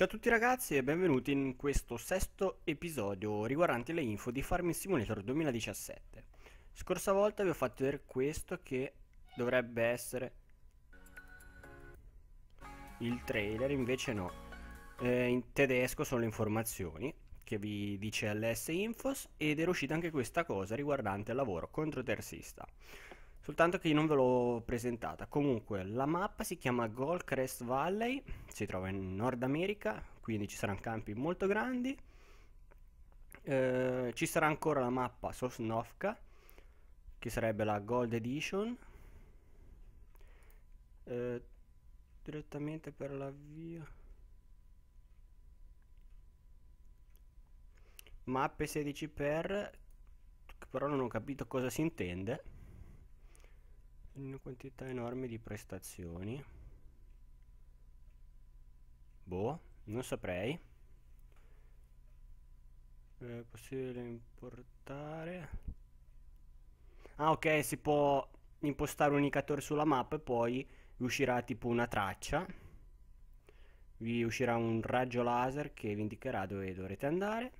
Ciao a tutti ragazzi e benvenuti in questo sesto episodio riguardante le info di Farming Simulator 2017. Scorsa volta vi ho fatto vedere questo che dovrebbe essere il trailer, invece no. Eh, in tedesco sono le informazioni che vi dice LS Infos ed era uscita anche questa cosa riguardante il lavoro contro terzista soltanto che io non ve l'ho presentata. Comunque, la mappa si chiama Gold Crest Valley, si trova in Nord America, quindi ci saranno campi molto grandi. Eh, ci sarà ancora la mappa Sosnovka, che sarebbe la Gold Edition. Eh, direttamente per l'avvio. Mappe 16x, però non ho capito cosa si intende una quantità enorme di prestazioni boh non saprei eh, è possibile importare ah ok si può impostare un indicatore sulla mappa e poi uscirà tipo una traccia vi uscirà un raggio laser che vi indicherà dove dovrete andare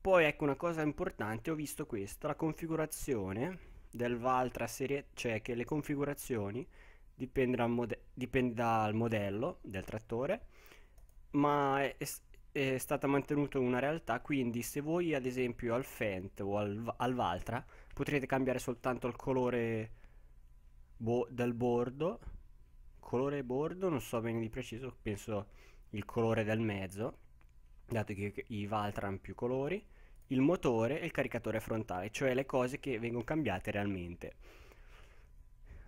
poi ecco una cosa importante ho visto questa la configurazione del Valtra Serie C cioè che le configurazioni dipendono mode- dipende dal modello del trattore, ma è, è, stata mantenuta una realtà, quindi se voi ad esempio al Fent o al, al Valtra potrete cambiare soltanto il colore bo- del bordo, colore bordo non so bene di preciso, penso il colore del mezzo, dato che i Valtra hanno più colori, il motore e il caricatore frontale, cioè le cose che vengono cambiate realmente.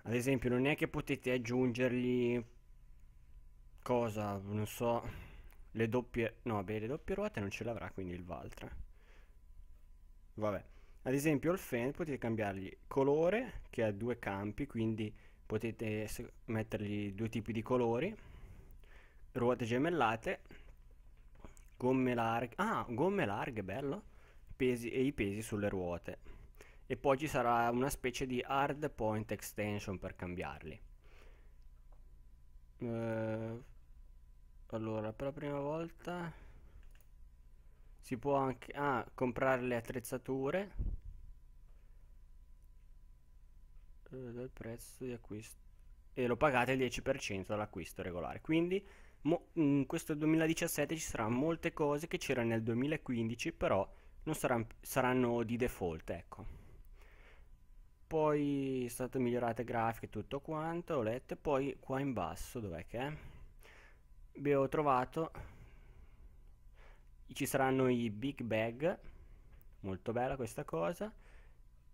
Ad esempio, non è che potete aggiungergli cosa, non so, le doppie no, beh, le doppie ruote non ce l'avrà, quindi il Valtra. Vabbè. Ad esempio, il fan potete cambiargli colore che ha due campi, quindi potete mettergli due tipi di colori, ruote gemellate, gomme larghe. Ah, gomme larghe, bello pesi e i pesi sulle ruote e poi ci sarà una specie di hard point extension per cambiarli eh, allora per la prima volta si può anche ah, comprare le attrezzature eh, del prezzo di acquisto e lo pagate il 10% dall'acquisto regolare quindi in questo 2017 ci saranno molte cose che c'erano nel 2015 però non saranno, saranno di default, ecco. Poi state stato migliorate grafiche tutto quanto, ho letto, poi qua in basso, dov'è che è? Abbiamo trovato, ci saranno i big bag, molto bella questa cosa,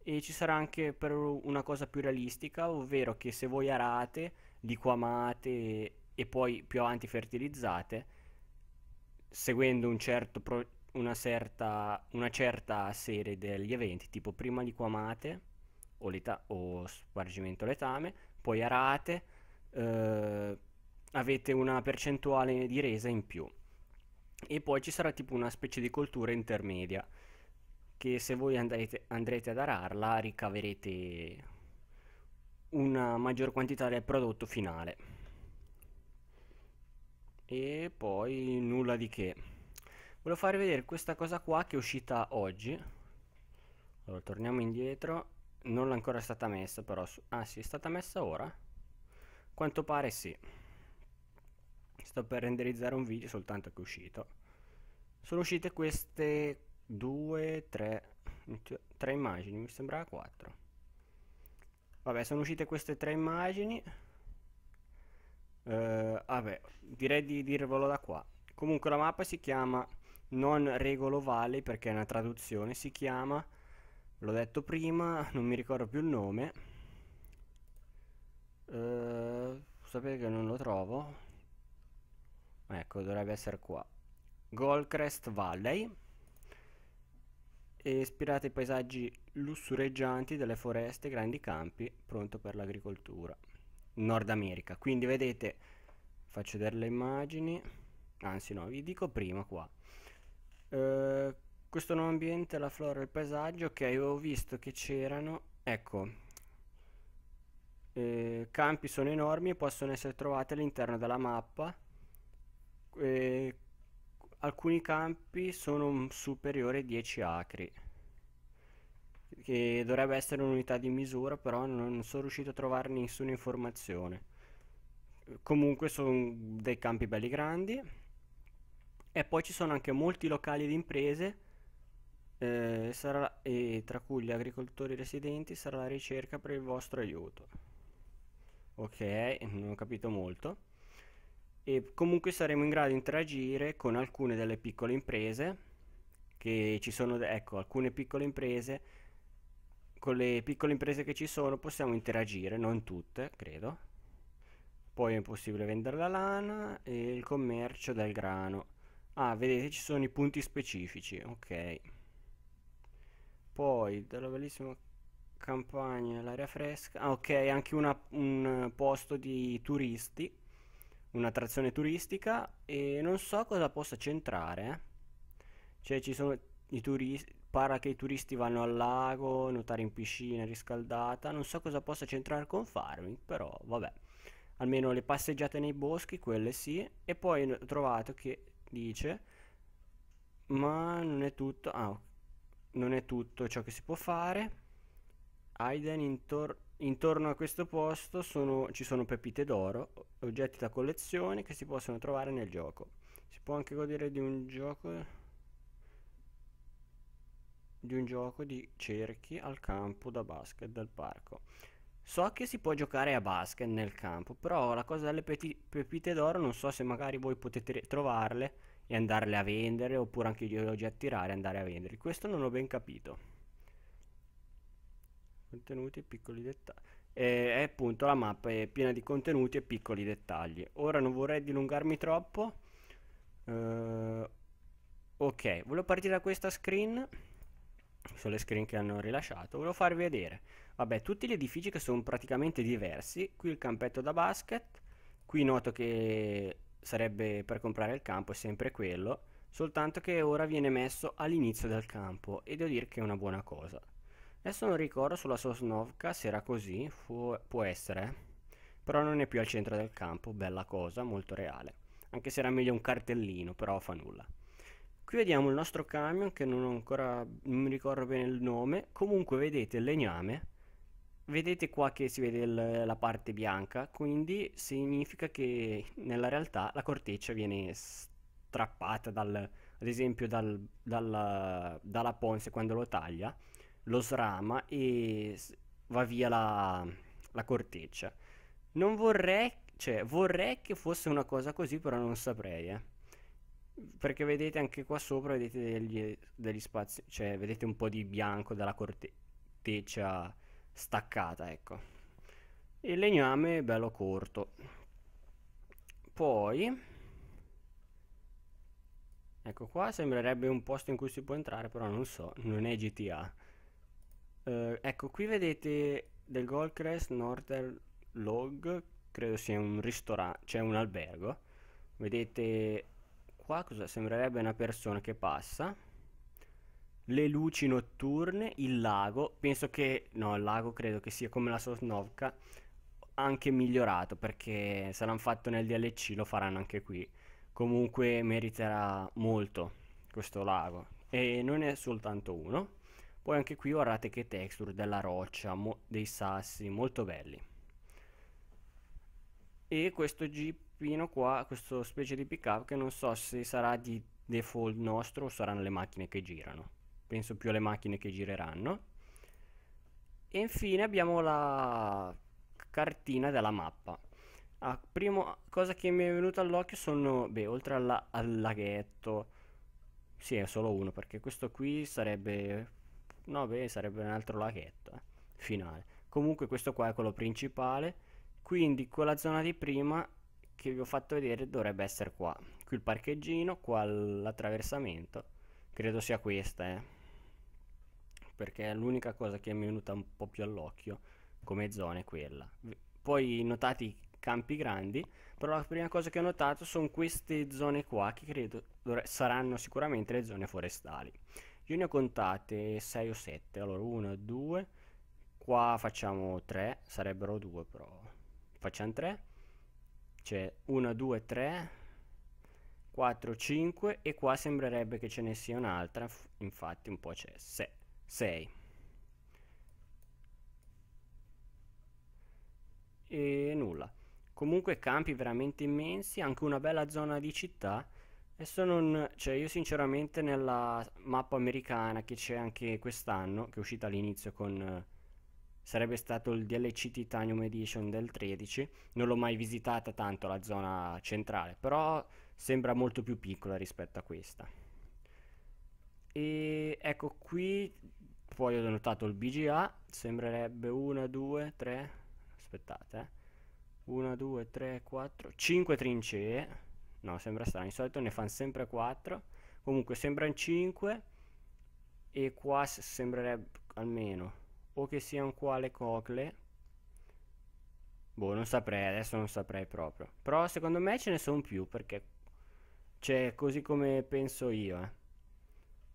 e ci sarà anche per una cosa più realistica, ovvero che se voi arate, liquamate e poi più avanti fertilizzate, seguendo un certo una certa, una certa serie degli eventi, tipo prima liquamate o, o spargimento letame, poi arate, eh, avete una percentuale di resa in più. E poi ci sarà tipo una specie di coltura intermedia che se voi andrete, andrete ad ararla ricaverete una maggior quantità del prodotto finale. E poi nulla di che volevo farvi vedere questa cosa qua che è uscita oggi allora torniamo indietro non l'ha ancora stata messa però su ah sì è stata messa ora quanto pare sì sto per renderizzare un video soltanto che è uscito sono uscite queste due tre tre immagini mi sembrava quattro vabbè sono uscite queste tre immagini Uh, vabbè, direi di dirvelo da qua. Comunque la mappa si chiama non Regolo Valley perché è una traduzione, si chiama, l'ho detto prima, non mi ricordo più il nome, uh, sapete che non lo trovo, ecco dovrebbe essere qua, Goldcrest Valley, e ispirate ai paesaggi lussureggianti delle foreste, grandi campi, pronto per l'agricoltura, Nord America, quindi vedete, faccio vedere le immagini, anzi no, vi dico prima qua, eh, questo nuovo ambiente, la flora, il paesaggio, ok, avevo visto che c'erano, ecco, eh, campi sono enormi e possono essere trovati all'interno della mappa. Eh, alcuni campi sono superiori ai 10 acri che dovrebbe essere un'unità di misura però non sono riuscito a trovare nessuna informazione comunque sono dei campi belli grandi e poi ci sono anche molti locali di imprese, eh, sarà, e tra cui gli agricoltori residenti, sarà la ricerca per il vostro aiuto. Ok, non ho capito molto. E comunque saremo in grado di interagire con alcune delle piccole imprese che ci sono, ecco, alcune piccole imprese con le piccole imprese che ci sono possiamo interagire, non tutte, credo. Poi è possibile vendere la lana e il commercio del grano ah vedete ci sono i punti specifici ok poi dalla bellissima campagna l'aria fresca ah, ok anche una, un posto di turisti un'attrazione turistica e non so cosa possa c'entrare eh. cioè ci sono i turisti para che i turisti vanno al lago nuotare in piscina riscaldata non so cosa possa c'entrare con farming però vabbè almeno le passeggiate nei boschi quelle sì e poi ho trovato che dice, ma non è tutto, ah, non è tutto ciò che si può fare. Aiden intor intorno a questo posto sono, ci sono pepite d'oro, oggetti da collezione che si possono trovare nel gioco. Si può anche godere di un gioco di un gioco di cerchi al campo da basket del parco. So che si può giocare a basket nel campo, però la cosa delle peti- pepite d'oro non so se magari voi potete trovarle e andarle a vendere oppure anche gli oggetti rari andare a vendere. Questo non ho ben capito. Contenuti e piccoli dettagli. E eh, appunto la mappa è piena di contenuti e piccoli dettagli. Ora non vorrei dilungarmi troppo. Uh, ok, volevo partire da questa screen sulle screen che hanno rilasciato, volevo farvi vedere. Vabbè, tutti gli edifici che sono praticamente diversi, qui il campetto da basket, qui noto che sarebbe per comprare il campo, è sempre quello, soltanto che ora viene messo all'inizio del campo e devo dire che è una buona cosa. Adesso non ricordo sulla Sosnovka se era così, fu, può essere, però non è più al centro del campo, bella cosa, molto reale. Anche se era meglio un cartellino, però fa nulla. Qui vediamo il nostro camion che non ho ancora, non mi ricordo bene il nome, comunque vedete il legname, vedete qua che si vede il, la parte bianca, quindi significa che nella realtà la corteccia viene strappata dal, ad esempio dal, dalla, dalla ponse quando lo taglia, lo srama e va via la, la corteccia. Non vorrei, cioè vorrei che fosse una cosa così, però non saprei, eh perché vedete anche qua sopra vedete degli, degli, spazi cioè vedete un po' di bianco dalla corteccia staccata ecco il legname è bello corto poi ecco qua sembrerebbe un posto in cui si può entrare però non so non è GTA eh, ecco qui vedete del Goldcrest Northern Log credo sia un ristorante cioè un albergo vedete qua cosa sembrerebbe una persona che passa le luci notturne il lago penso che no il lago credo che sia come la Sosnovka anche migliorato perché saranno fatto nel DLC lo faranno anche qui comunque meriterà molto questo lago e non è soltanto uno poi anche qui guardate che texture della roccia dei sassi molto belli e questo jeep fino qua, questo specie di pick up che non so se sarà di default nostro o saranno le macchine che girano. Penso più alle macchine che gireranno. E infine abbiamo la cartina della mappa. la ah, prima cosa che mi è venuta all'occhio sono, beh, oltre alla, al laghetto, sì, è solo uno, perché questo qui sarebbe, no, beh, sarebbe un altro laghetto, eh, finale. Comunque questo qua è quello principale, quindi quella zona di prima che vi ho fatto vedere dovrebbe essere qua qui il parcheggino qua l'attraversamento credo sia questa eh. perché è l'unica cosa che mi è venuta un po' più all'occhio come zona è quella poi notate i campi grandi però la prima cosa che ho notato sono queste zone qua che credo saranno sicuramente le zone forestali io ne ho contate 6 o 7 allora 1 2 qua facciamo 3 sarebbero 2 però facciamo 3 c'è 1 2 3 4 5 e qua sembrerebbe che ce ne sia un'altra infatti un po' c'è 6 e nulla comunque campi veramente immensi anche una bella zona di città Adesso non, cioè io sinceramente nella mappa americana che c'è anche quest'anno, che è uscita all'inizio con sarebbe stato il DLC Titanium Edition del 13, non l'ho mai visitata tanto la zona centrale, però sembra molto più piccola rispetto a questa. E ecco qui, poi ho notato il BGA, sembrerebbe 1, 2, 3, aspettate, eh. 1, 2, 3, 4, 5 trincee, no sembra strano, di solito ne fanno sempre 4, comunque sembrano 5 e qua sembrerebbe almeno o che sia un quale cocle boh non saprei adesso non saprei proprio però secondo me ce ne sono più perché cioè così come penso io eh.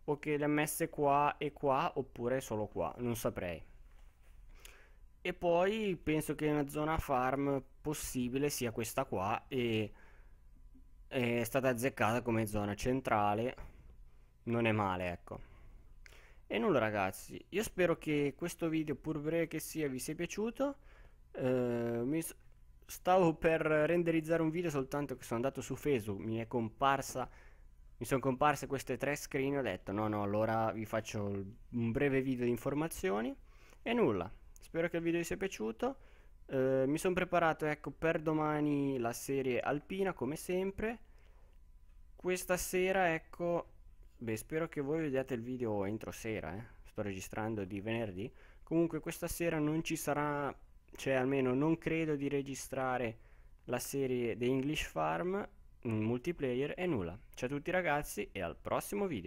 o che le ha messe qua e qua oppure solo qua non saprei e poi penso che una zona farm possibile sia questa qua e è stata azzeccata come zona centrale non è male ecco e nulla ragazzi, io spero che questo video, pur breve che sia, vi sia piaciuto. Eh, mi stavo per renderizzare un video soltanto che sono andato su Facebook, mi è comparsa... Mi sono comparse queste tre screen e ho detto no no allora vi faccio un breve video di informazioni e nulla, spero che il video vi sia piaciuto. Eh, mi sono preparato ecco, per domani la serie alpina come sempre. Questa sera ecco Beh, spero che voi vediate il video entro sera, eh. sto registrando di venerdì. Comunque questa sera non ci sarà, cioè almeno non credo di registrare la serie The English Farm in multiplayer e nulla. Ciao a tutti ragazzi e al prossimo video.